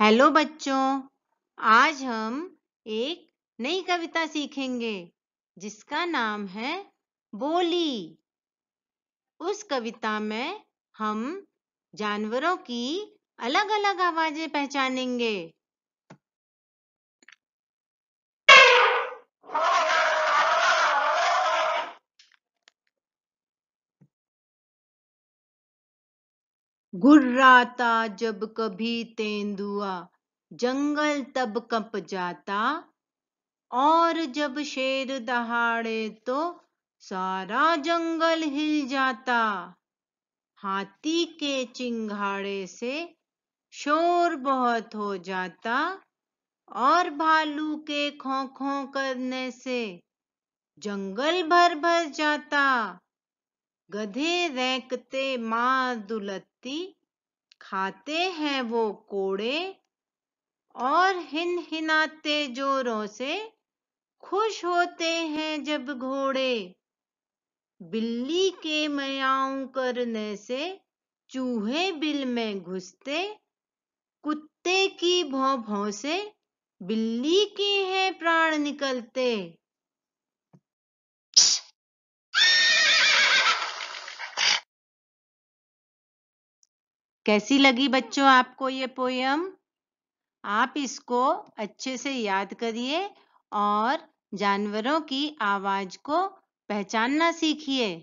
hello बच्चों आज हम एक नई कविता सीखेंगे जिसका नाम है बोली उस कविता में हम जानवरों की अलग अलग आवाजें पहचानेंगे गुर्राता जब कभी तेंदुआ जंगल तब कप जाता और जब शेर दहाड़े तो सारा जंगल हिल जाता हाथी के चिंघाड़े से शोर बहुत हो जाता और भालू के खोखों करने से जंगल भर भर जाता गधे रेंकते माँ दुलत्ती खाते हैं वो कोड़े और हिन हिनाते जोरों से खुश होते हैं जब घोड़े बिल्ली के मयाऊ करने से चूहे बिल में घुसते कुत्ते की भौ भौ से बिल्ली के हैं प्राण निकलते कैसी लगी बच्चों आपको ये पोयम आप इसको अच्छे से याद करिए और जानवरों की आवाज को पहचानना सीखिए